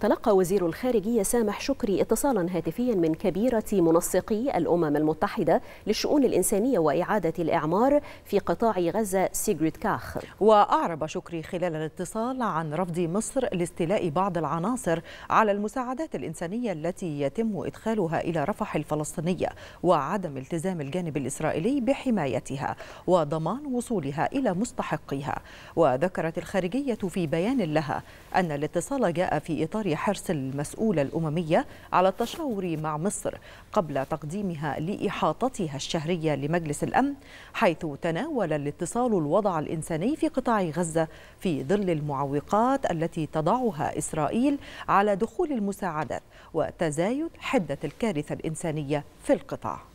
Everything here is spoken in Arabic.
تلقى وزير الخارجية سامح شكري اتصالا هاتفيا من كبيرة منسقي الأمم المتحدة للشؤون الإنسانية وإعادة الإعمار في قطاع غزة سيغريد كاخ وأعرب شكري خلال الاتصال عن رفض مصر لاستيلاء بعض العناصر على المساعدات الإنسانية التي يتم إدخالها إلى رفح الفلسطينية وعدم التزام الجانب الإسرائيلي بحمايتها وضمان وصولها إلى مستحقيها وذكرت الخارجية في بيان لها أن الاتصال جاء في إطار إطار حرص المسؤولة الأممية على التشاور مع مصر قبل تقديمها لإحاطتها الشهرية لمجلس الأمن حيث تناول الاتصال الوضع الإنساني في قطاع غزة في ظل المعوقات التي تضعها إسرائيل على دخول المساعدات وتزايد حدة الكارثة الإنسانية في القطاع